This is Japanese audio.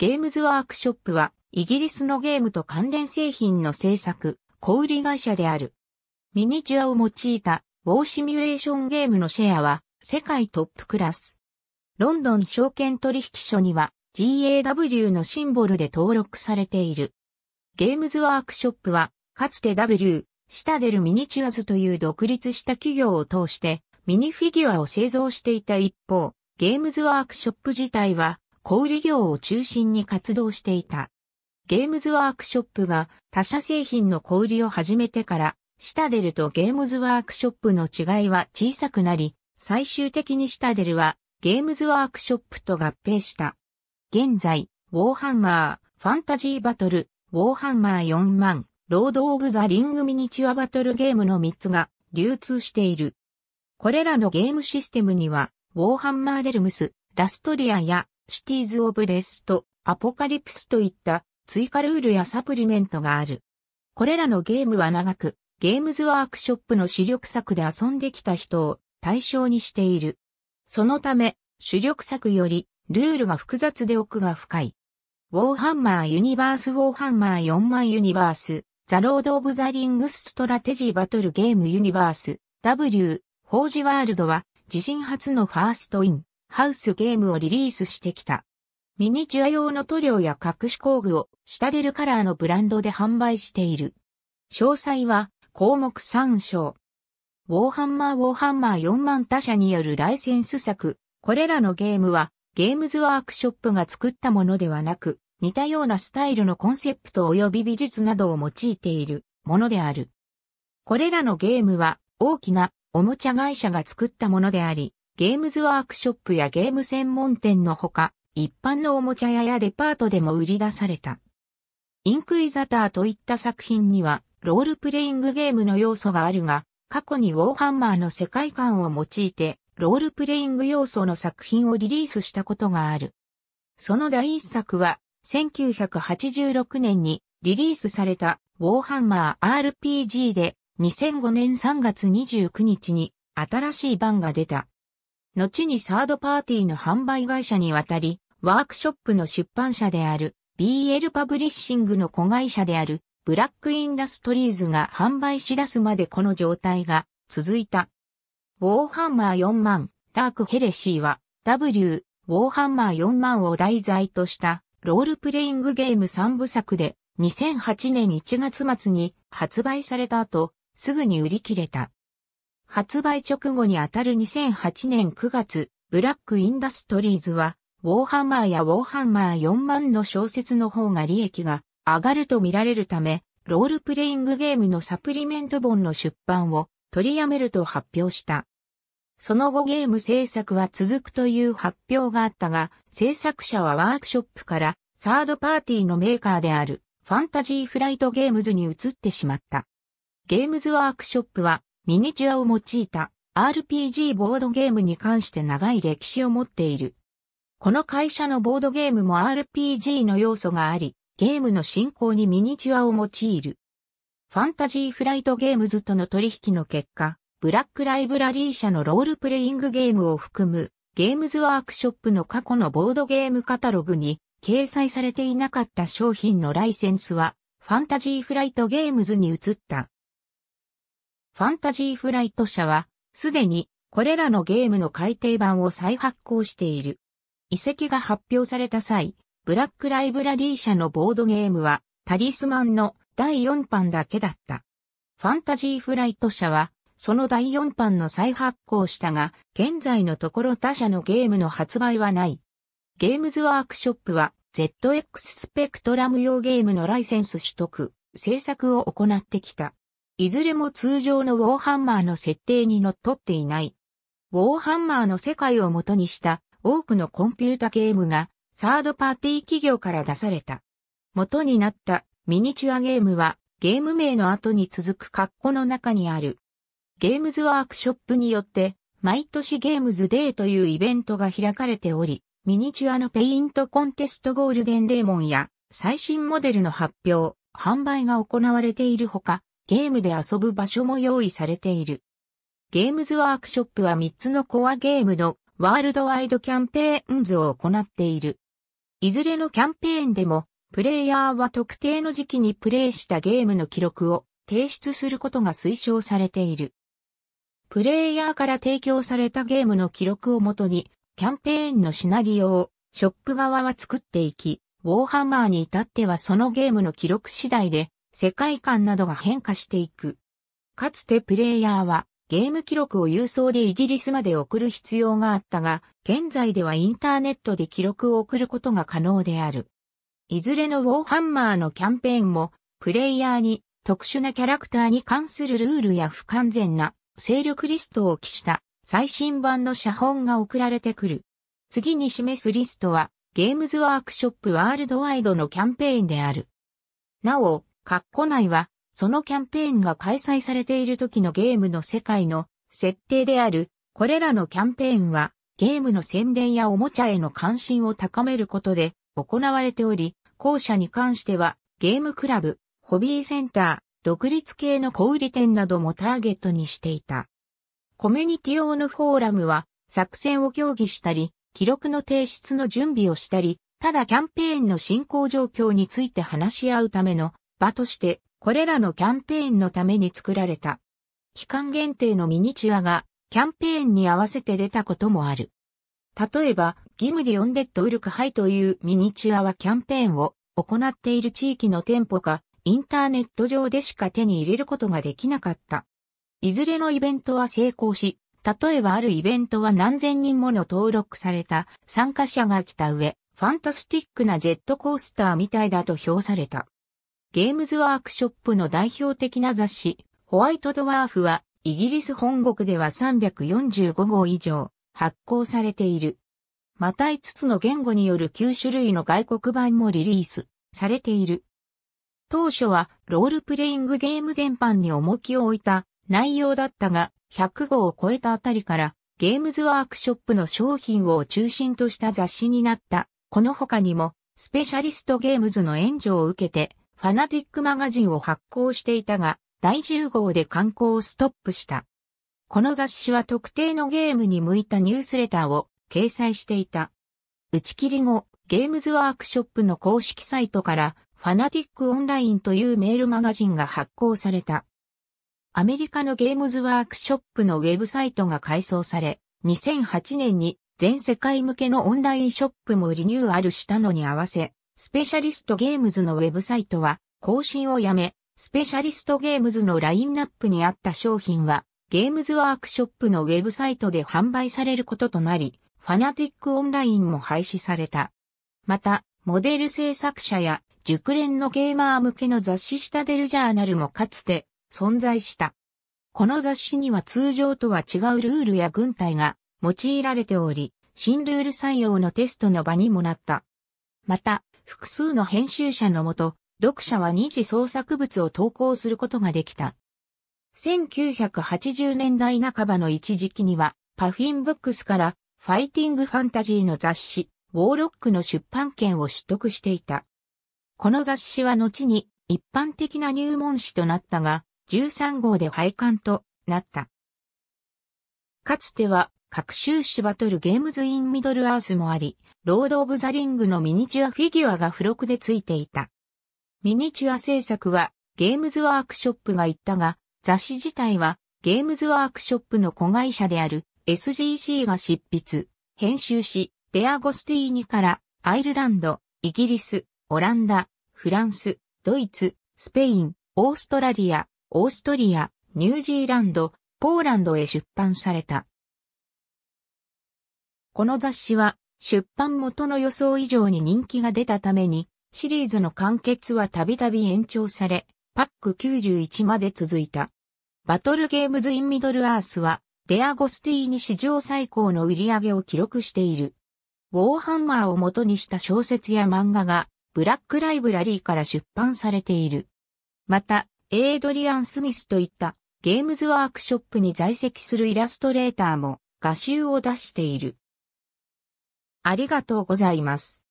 ゲームズワークショップは、イギリスのゲームと関連製品の制作、小売会社である。ミニチュアを用いた、ウォーシミュレーションゲームのシェアは、世界トップクラス。ロンドン証券取引所には、GAW のシンボルで登録されている。ゲームズワークショップは、かつて W、シタデルミニチュアズという独立した企業を通して、ミニフィギュアを製造していた一方、ゲームズワークショップ自体は、小売業を中心に活動していた。ゲームズワークショップが他社製品の小売を始めてから、シタデルとゲームズワークショップの違いは小さくなり、最終的にシタデルはゲームズワークショップと合併した。現在、ウォーハンマー、ファンタジーバトル、ウォーハンマー4万、ロード・オブ・ザ・リング・ミニチュア・バトルゲームの3つが流通している。これらのゲームシステムには、ウォーハンマー・レルムス、ラストリアやシティーズ・オブ・レスト、アポカリプスといった追加ルールやサプリメントがある。これらのゲームは長く、ゲームズワークショップの主力作で遊んできた人を対象にしている。そのため、主力作より、ルールが複雑で奥が深い。ウォーハンマーユニバースウォーハンマー4万ユニバース、ザ・ロード・オブ・ザ・リングス・ストラテジー・バトル・ゲーム・ユニバース、W、ホージ・ワールドは、自身初のファーストイン。ハウスゲームをリリースしてきた。ミニチュア用の塗料や隠し工具を下出るカラーのブランドで販売している。詳細は項目参照。ウォーハンマーウォーハンマー4万他社によるライセンス作。これらのゲームはゲームズワークショップが作ったものではなく、似たようなスタイルのコンセプト及び美術などを用いているものである。これらのゲームは大きなおもちゃ会社が作ったものであり、ゲームズワークショップやゲーム専門店のほか、一般のおもちゃ屋やデパートでも売り出された。インクイザターといった作品には、ロールプレイングゲームの要素があるが、過去にウォーハンマーの世界観を用いて、ロールプレイング要素の作品をリリースしたことがある。その第一作は、1986年にリリースされた、ウォーハンマー RPG で、2005年3月29日に新しい版が出た。後にサードパーティーの販売会社に渡り、ワークショップの出版社である BL パブリッシングの子会社であるブラックインダストリーズが販売し出すまでこの状態が続いた。ウォーハンマー4万、ダークヘレシーは W、ウォーハンマー4万を題材としたロールプレイングゲーム3部作で2008年1月末に発売された後、すぐに売り切れた。発売直後にあたる2008年9月、ブラックインダストリーズは、ウォーハンマーやウォーハンマー4万の小説の方が利益が上がると見られるため、ロールプレイングゲームのサプリメント本の出版を取りやめると発表した。その後ゲーム制作は続くという発表があったが、制作者はワークショップからサードパーティーのメーカーであるファンタジーフライトゲームズに移ってしまった。ゲームズワークショップはミニチュアを用いた RPG ボードゲームに関して長い歴史を持っている。この会社のボードゲームも RPG の要素があり、ゲームの進行にミニチュアを用いる。ファンタジーフライトゲームズとの取引の結果、ブラックライブラリー社のロールプレイングゲームを含むゲームズワークショップの過去のボードゲームカタログに掲載されていなかった商品のライセンスはファンタジーフライトゲームズに移った。ファンタジーフライト社は、すでにこれらのゲームの改訂版を再発行している。遺跡が発表された際、ブラックライブラリー社のボードゲームは、タリスマンの第4版だけだった。ファンタジーフライト社は、その第4版の再発行したが、現在のところ他社のゲームの発売はない。ゲームズワークショップは、ZX スペクトラム用ゲームのライセンス取得、制作を行ってきた。いずれも通常のウォーハンマーの設定にのっとっていない。ウォーハンマーの世界を元にした多くのコンピュータゲームがサードパーティー企業から出された。元になったミニチュアゲームはゲーム名の後に続く括弧の中にある。ゲームズワークショップによって毎年ゲームズデーというイベントが開かれており、ミニチュアのペイントコンテストゴールデンデーモンや最新モデルの発表、販売が行われているほか、ゲームで遊ぶ場所も用意されている。ゲームズワークショップは3つのコアゲームのワールドワイドキャンペーンズを行っている。いずれのキャンペーンでも、プレイヤーは特定の時期にプレイしたゲームの記録を提出することが推奨されている。プレイヤーから提供されたゲームの記録をもとに、キャンペーンのシナリオをショップ側は作っていき、ウォーハンマーに至ってはそのゲームの記録次第で世界観などが変化していく。かつてプレイヤーはゲーム記録を郵送でイギリスまで送る必要があったが、現在ではインターネットで記録を送ることが可能である。いずれのウォーハンマーのキャンペーンも、プレイヤーに特殊なキャラクターに関するルールや不完全な勢力リストを記した最新版の写本が送られてくる。次に示すリストは、ゲームズワークショップワールドワイドのキャンペーンである。なお、括弧内は、そのキャンペーンが開催されている時のゲームの世界の設定である、これらのキャンペーンは、ゲームの宣伝やおもちゃへの関心を高めることで行われており、後者に関しては、ゲームクラブ、ホビーセンター、独立系の小売店などもターゲットにしていた。コミュニティ用のフォーラムは、作戦を協議したり、記録の提出の準備をしたり、ただキャンペーンの進行状況について話し合うための場として、これらのキャンペーンのために作られた。期間限定のミニチュアが、キャンペーンに合わせて出たこともある。例えば、ギムリオンデッドウルクハイというミニチュアはキャンペーンを行っている地域の店舗か、インターネット上でしか手に入れることができなかった。いずれのイベントは成功し、例えばあるイベントは何千人もの登録された参加者が来た上、ファンタスティックなジェットコースターみたいだと評された。ゲームズワークショップの代表的な雑誌、ホワイトドワーフは、イギリス本国では345号以上、発行されている。また5つの言語による9種類の外国版もリリース、されている。当初は、ロールプレイングゲーム全般に重きを置いた内容だったが、100号を超えたあたりから、ゲームズワークショップの商品を中心とした雑誌になった。この他にも、スペシャリストゲームズの援助を受けて、ファナティックマガジンを発行していたが、第10号で刊行をストップした。この雑誌は特定のゲームに向いたニュースレターを掲載していた。打ち切り後、ゲームズワークショップの公式サイトから、ファナティックオンラインというメールマガジンが発行された。アメリカのゲームズワークショップのウェブサイトが改装され、2008年に全世界向けのオンラインショップもリニューアルしたのに合わせ、スペシャリストゲームズのウェブサイトは更新をやめ、スペシャリストゲームズのラインナップにあった商品は、ゲームズワークショップのウェブサイトで販売されることとなり、ファナティックオンラインも廃止された。また、モデル制作者や熟練のゲーマー向けの雑誌シタデルジャーナルもかつて存在した。この雑誌には通常とは違うルールや軍隊が用いられており、新ルール採用のテストの場にもなった。また、複数の編集者のもと、読者は二次創作物を投稿することができた。1980年代半ばの一時期には、パフィンブックスからファイティングファンタジーの雑誌、ウォーロックの出版権を取得していた。この雑誌は後に一般的な入門誌となったが、13号で廃刊となった。かつては各収支バトルゲームズインミドルアースもあり、ロード・オブ・ザ・リングのミニチュアフィギュアが付録で付いていた。ミニチュア制作はゲームズワークショップが行ったが、雑誌自体はゲームズワークショップの子会社である SGC が執筆、編集し、デアゴスティーニからアイルランド、イギリス、オランダ、フランス、ドイツ、スペイン、オーストラリア、オーストリア、ニュージーランド、ポーランドへ出版された。この雑誌は出版元の予想以上に人気が出たために、シリーズの完結はたびたび延長され、パック91まで続いた。バトルゲームズ・イン・ミドル・アースは、デアゴスティーニ史上最高の売り上げを記録している。ウォーハンマーを元にした小説や漫画が、ブラックライブラリーから出版されている。また、エイドリアン・スミスといったゲームズワークショップに在籍するイラストレーターも画集を出している。ありがとうございます。